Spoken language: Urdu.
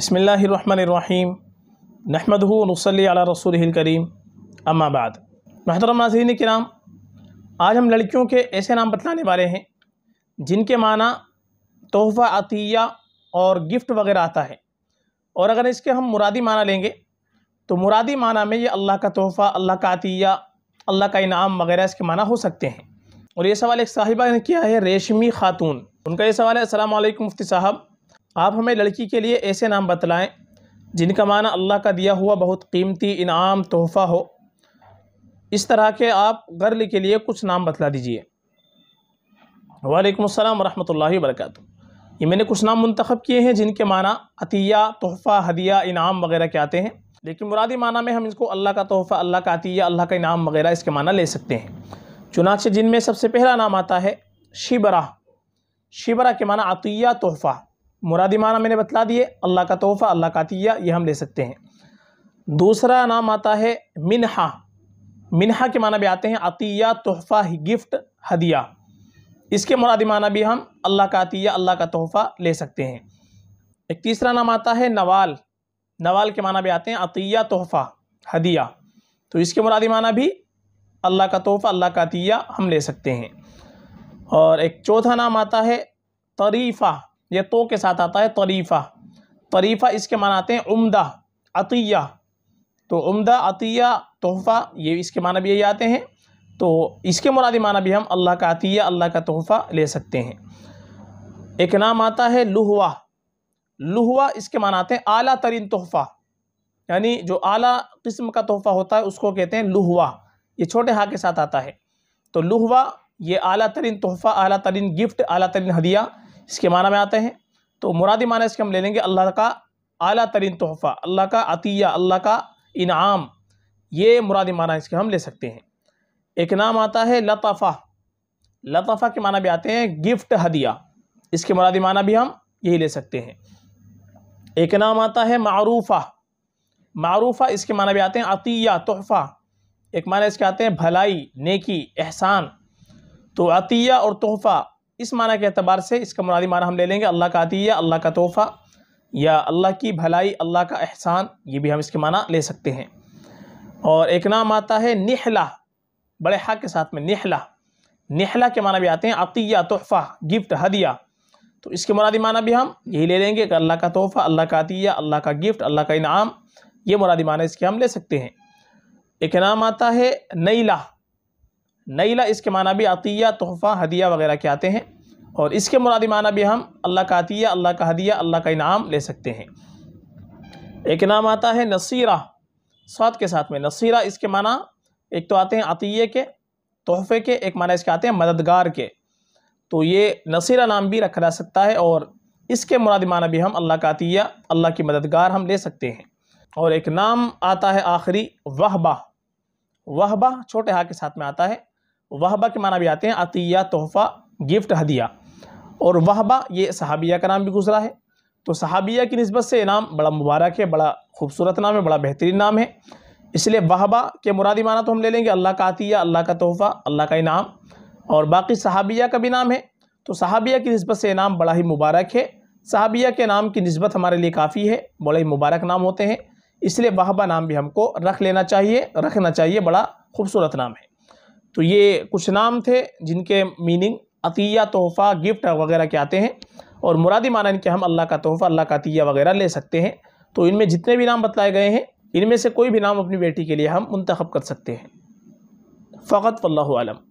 بسم اللہ الرحمن الرحیم نحمد نصلی علی رسول کریم اما بعد محترم ناظرین کرام آج ہم لڑکیوں کے ایسے نام بتلانے والے ہیں جن کے معنی تحفہ عطیہ اور گفٹ وغیرہ آتا ہے اور اگر اس کے ہم مرادی معنی لیں گے تو مرادی معنی میں یہ اللہ کا تحفہ اللہ کا عطیہ اللہ کا انعام وغیرہ اس کے معنی ہو سکتے ہیں اور یہ سوال ایک صاحبہ نے کیا ہے ریشمی خاتون ان کا یہ سوال ہے السلام علیکم مفتی صاحب آپ ہمیں لڑکی کے لیے ایسے نام بتلائیں جن کا معنی اللہ کا دیا ہوا بہت قیمتی انعام تحفہ ہو اس طرح کے آپ گرل کے لیے کچھ نام بتلا دیجئے وعلیکم السلام ورحمۃ اللہ وبرکاتہ یہ میں نے کچھ نام منتخب کیے ہیں جن کے معنی عطیہ تحفہ ہدیہ انعام وغیرہ کے آتے ہیں لیکن مرادی معنی میں ہم اس کو اللہ کا تحفہ اللہ کا عطیہ اللہ کا انعام وغیرہ اس کے معنی لے سکتے ہیں چنانچہ جن میں سب سے پہلا نام آتا ہے شیبرا شیبرا کے معنی عطیہ تحفہ مرادی معنی میں نے بتلا دیے اللہ کا تحفہ اللہ کا عطیہ یہ ہم لے سکتے ہیں دوسرا نام آتا ہے منہا منہا کے معنی بھی آتے ہیں عطیہ تحفہ ہی گفٹ ہدیہ اس کے مرادی معنی بھی ہم اللہ کا عطیہ اللہ کا تحفہ لے سکتے ہیں ایک تیسرا نام آتا ہے نوال نوال کے معنی بھی آتے ہیں عطیہ تحفہ ہدیہ تو اس کے مرادی معنی بھی اللہ کا تحفہ اللہ کا عطیہ ہم لے سکتے ہیں اور ایک چوتھا نام آتا ہے طریفہ یہ تو کے ساتھ آتا ہے طریفہ طریفہ اس کے معنی آتے ہیں عمدہ عطیہ تو عمدہ عطیہ تحفہ یہ اس کے معنی بھی یہی آتے ہیں تو اس کے مرادی معنی بھی ہم اللہ کا عطیہ اللہ کا تحفہ لے سکتے ہیں ایک نام آتا ہے لہوہ لہوا اس کے معنی آتے ہیں اعلیٰ ترین تحفہ یعنی جو اعلیٰ قسم کا تحفہ ہوتا ہے اس کو کہتے ہیں لہوا یہ چھوٹے ہاں کے ساتھ آتا ہے تو لہوہ یہ اعلیٰ ترین تحفہ اعلیٰ ترین گفٹ اعلیٰ ترین ہدیہ اس کے معنی میں آتے ہیں تو مرادی معنی اس کے ہم لے لیں گے اللہ کا اعلیٰ ترین تحفہ اللہ کا عطیہ اللہ کا انعام یہ مرادی معنی اس کے ہم لے سکتے ہیں ایک نام آتا ہے لطفہ لطفہ کے معنی بھی آتے ہیں گفٹ ہدیہ اس کے مرادی معنی بھی ہم یہی لے سکتے ہیں ایک نام آتا ہے معروفہ معروفہ اس کے معنی بھی آتے ہیں عطیہ تحفہ ایک معنی اس کے آتے ہیں بھلائی نیکی احسان تو عطیہ اور تحفہ اس معنی کے اعتبار سے اس کا مرادی معنی ہم لے لیں گے اللہ کا عطیہ اللہ کا تحفہ یا اللہ کی بھلائی اللہ کا احسان یہ بھی ہم اس کے معنی لے سکتے ہیں اور ایک نام آتا ہے نحلہ بڑے حق کے ساتھ میں نحلہ نحلہ کے معنی بھی آتے ہیں عطیہ تحفہ گفٹ ہدیہ تو اس کے مرادی معنی بھی ہم یہی لے لیں گے کہ اللہ کا تحفہ اللہ کا عطیہ اللہ کا گفٹ اللہ کا انعام یہ مرادی معنی اس کے ہم لے سکتے ہیں ایک نام آتا ہے نیلہ نیلا اس کے معنی بھی عطیہ تحفہ ہدیہ وغیرہ کے آتے ہیں اور اس کے مرادی معنی بھی ہم اللہ کا عطیہ اللہ کا ہدیہ اللہ کا انعام لے سکتے ہیں ایک نام آتا ہے نصیرہ سواد کے ساتھ میں نصیرہ اس کے معنی ایک تو آتے ہیں عطیہ کے تحفے کے ایک معنی اس کے آتے ہیں مددگار کے تو یہ نصیرہ نام بھی رکھا جا سکتا ہے اور اس کے مراد معنی بھی ہم اللہ کا عطیہ اللہ کی مددگار ہم لے سکتے ہیں اور ایک نام آتا ہے آخری وہبہ وہبہ چھوٹے ہاں کے ساتھ میں آتا ہے وحبہ کے معنی بھی آتے ہیں عطیہ تحفہ گفٹ ہدیہ اور وحبہ یہ صحابیہ کا نام بھی گزرا ہے تو صحابیہ کی نسبت سے یہ نام بڑا مبارک ہے بڑا خوبصورت نام ہے بڑا بہترین نام ہے اس لیے وحبہ کے مرادی معنی تو ہم لے لیں گے اللہ کا عطیہ اللہ کا تحفہ اللہ کا انعام اور باقی صحابیہ کا بھی نام ہے تو صحابیہ کی نسبت سے نام بڑا ہی مبارک ہے صحابیہ کے نام کی نسبت ہمارے لیے کافی ہے بڑے ہی مبارک نام ہوتے ہیں اس لیے وحبہ نام بھی ہم کو رکھ لینا چاہیے رکھنا چاہیے بڑا خوبصورت نام ہے تو یہ کچھ نام تھے جن کے میننگ عطیہ تحفہ گفٹ وغیرہ کے آتے ہیں اور مرادی معنی ان کے ہم اللہ کا تحفہ اللہ کا عطیہ وغیرہ لے سکتے ہیں تو ان میں جتنے بھی نام بتلائے گئے ہیں ان میں سے کوئی بھی نام اپنی بیٹی کے لیے ہم منتخب کر سکتے ہیں فقط واللہ علم عالم